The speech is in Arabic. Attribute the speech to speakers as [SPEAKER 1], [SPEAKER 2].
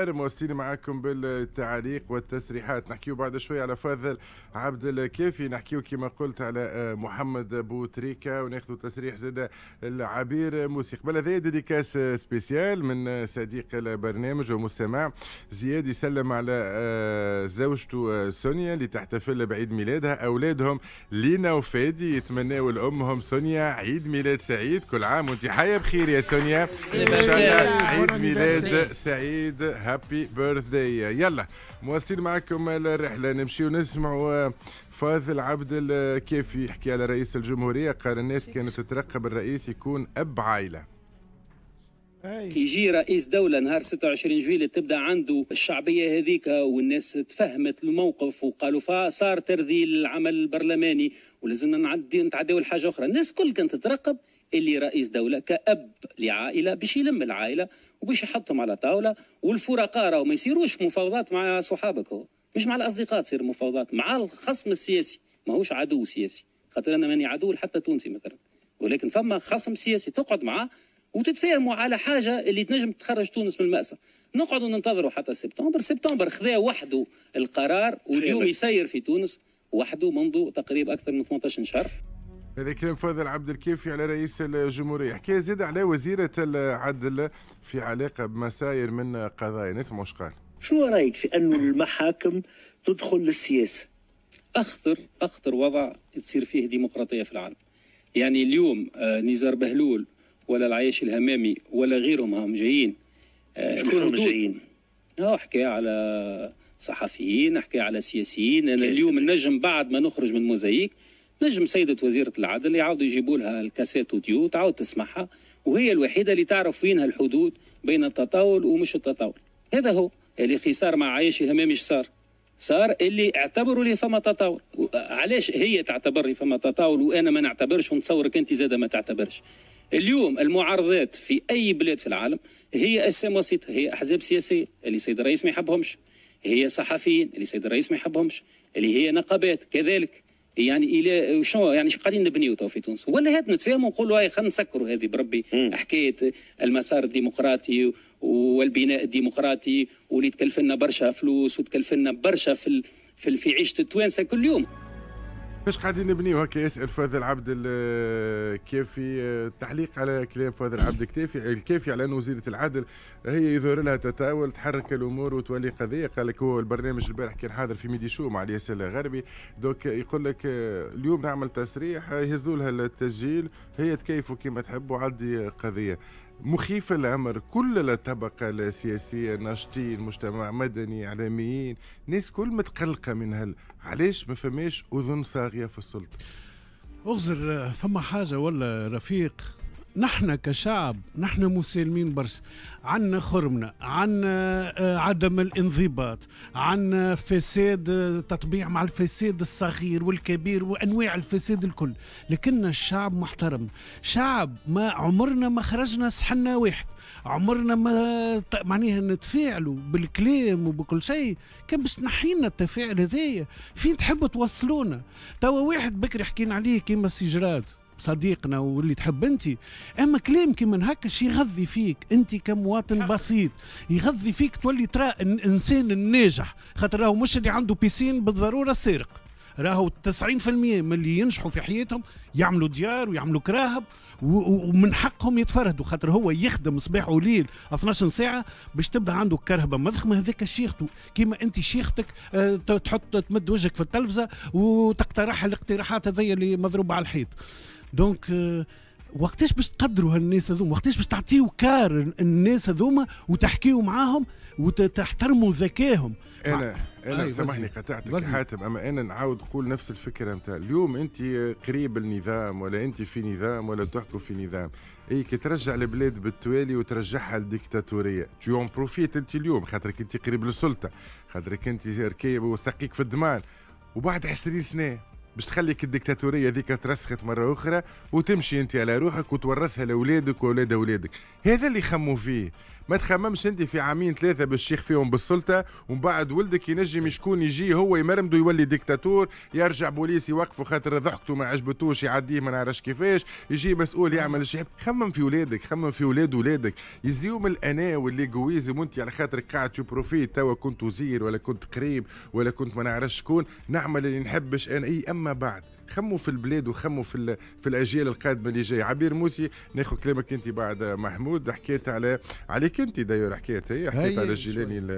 [SPEAKER 1] مواصلين معاكم بالتعليق والتسريحات نحكيو بعد شوي على فاضل عبد الكافي نحكيو كما قلت على محمد بو تريكا وناخذوا تسريح زاد العبير موسيقى قبل هذا ديديكاس سبيسيال من صديق البرنامج ومستمع زياد يسلم على آه، زوجته آه، سونيا اللي تحتفل بعيد ميلادها اولادهم لينا وفادي يتمناوا لامهم سونيا عيد ميلاد سعيد كل عام وانت حيه بخير يا سونيا عيد ميلاد سعيد هابي بيرث داي يلا مواصلين معكم الرحله نمشيو ونسمع آه، فاضل عبد الكافي آه، يحكي على رئيس الجمهوريه قال الناس كانت تترقب الرئيس يكون اب عائله
[SPEAKER 2] كي يجي رئيس دولة نهار 26 جويلية تبدا عنده الشعبية هذيك والناس تفهمت الموقف وقالوا فصار ترذيل العمل البرلماني ولازمنا نعدي نتعداو لحاجة أخرى، الناس كل كانت تترقب اللي رئيس دولة كأب لعائلة باش يلم العائلة وباش يحطهم على طاوله والفرقاء راهو ما يصيروش مفاوضات مع صحابك هو مش مع الاصدقاء تصير مفاوضات مع الخصم السياسي ماهوش عدو سياسي خاطر انا ماني عدو حتى تونسي مثلا ولكن فما خصم سياسي تقعد معاه وتتفاهموا على حاجه اللي تنجم تخرج تونس من الماساه نقعدوا ننتظروا حتى سبتمبر سبتمبر خذا وحده القرار واليوم يسير في تونس وحده منذ تقريبا اكثر من 18 شهر
[SPEAKER 1] هذا كلام فاضل عبد الكافي على رئيس الجمهورية حكاية زيد على وزيرة العدل في علاقة بمساير من قضايا نسمعوا واش قال
[SPEAKER 2] شو رأيك في أنه المحاكم تدخل للسياسة أخطر أخطر وضع تصير فيه ديمقراطية في العالم يعني اليوم آه، نزار بهلول ولا العياش الهمامي ولا غيرهم هم جايين آه، شكون هم جايين؟ آه، حكاية على صحفيين حكاية على سياسيين أنا اليوم النجم بعد ما نخرج من موزايك نجم سيدة وزيرة العدل يعاودوا يجيبوا لها الكاسات اوديو تعاود تسمعها وهي الوحيدة اللي تعرف وينها الحدود بين التطاول ومش التطاول هذا هو اللي خي صار مع عايشي همامش صار صار اللي اعتبروا لي فما تطاول علاش هي تعتبر لي فما تطاول وانا ما نعتبرش ونتصورك انت زاده ما تعتبرش اليوم المعارضات في اي بلاد في العالم هي اجسام وسيطه هي احزاب سياسيه اللي سيد الرئيس ما يحبهمش هي صحفيين اللي سيد الرئيس ما يحبهمش اللي هي نقابات كذلك يعني الى شنو يعني شو قاعدين نبنيو في تونس ولا هات نتفاهموا ونقولوا هاي خلينا نسكروا هذه بربي حكايه المسار الديمقراطي والبناء الديمقراطي واللي تكلف لنا برشا فلوس وتكلف لنا برشا في في عيشه التوانسه كل يوم
[SPEAKER 1] باش قاعدين نبنيو هكا يسال فؤاد العبد الكافي التعليق آه، على كلام فؤاد العبد الكافي الكافي على ان وزيره العدل هي يظهر لها تتاول تحرك الامور وتولي قضيه قال لك هو البرنامج البارح كان حاضر في ميدي شو مع الياس الغربي دوك يقول لك آه، اليوم نعمل تصريح آه، يهزوا لها التسجيل هي تكيفوا كما تحبوا عدي قضيه مخيف الامر كل الطبقه السياسيه ناشطين مجتمع مدني اعلاميين ناس كل متقلقه من هل علاش ما فماش اذن صاغيه في السلطه
[SPEAKER 3] اغزر فما حاجه ولا رفيق نحن كشعب نحن مسالمين برشا عنا خرمنا عنا آه، عدم الانضباط عنا فساد آه، تطبيع مع الفساد الصغير والكبير وانواع الفساد الكل لكن الشعب محترم شعب ما عمرنا ما خرجنا صحنا واحد عمرنا ما معناها نتفاعلوا بالكلام وبكل شيء كان باش تنحينا التفاعل هذايا فين تحبوا توصلونا توا واحد بكري حكينا عليه كيما السجرات صديقنا واللي تحب انت اما كلام كيما هكاش يغذي فيك انت كمواطن بسيط يغذي فيك تولي ترى الانسان الناجح خاطر راهو مش اللي عنده بيسين بالضروره سارق راهو 90% من اللي ينجحوا في حياتهم يعملوا ديار ويعملوا كراهب ومن حقهم يتفردوا خاطر هو يخدم صباح وليل 12 ساعه باش تبدا عنده كرهبه مضخمه هذاك شيخته كيما انت شيختك آه، تحط تمد وجهك في التلفزه وتقترح الاقتراحات هذيا اللي مضروبه على الحيط دونك آه، وقتاش باش تقدروا هالناس هذوما وقتاش باش تعطيوا كار الناس هذوما وتحكيوا معاهم وتحترموا ذكائهم انا انا أيوة، سامحني
[SPEAKER 1] قطعتك حاتم اما انا نعاود نقول نفس الفكره نتاع اليوم انت قريب النظام ولا انت في نظام ولا تحكم في نظام اي كي ترجع البلاد بالتوالي وترجعها لديكتاتوريه تيون اون بروفيت انت اليوم خاطرك انت قريب للسلطه خاطرك انت ركيب وسقيك في الضمان وبعد 20 سنه باش تخليك الديكتاتوريه ذيك ترسخت مره اخرى وتمشي انت على روحك وتورثها لاولادك واولاد اولادك هذا اللي خموا فيه ما تخممش انت في عامين ثلاثه بالشيخ فيهم بالسلطه ومن بعد ولدك ينجم شكون يجي هو يمرمدو يولي ديكتاتور يرجع بوليس يوقفه خاطر ضحكته ما عجبتوش يعديه ما نعرفش كيفاش يجي مسؤول يعمل شيء خمم في ولادك خمم في ولاد ولادك يزيوم الانا والليغويزم وانت على خاطر قاعد شو بروفيت توا كنت وزير ولا كنت قريب ولا كنت ما نعرفش شكون نعمل اللي نحبش انا اي اما فما بعد خموا في البلاد وخموا في في الاجيال القادمه اللي جايه عبير موسي ناخذ كلامك انت بعد محمود حكيت على عليك انت داير حكيت هي حكيت على الجيلاني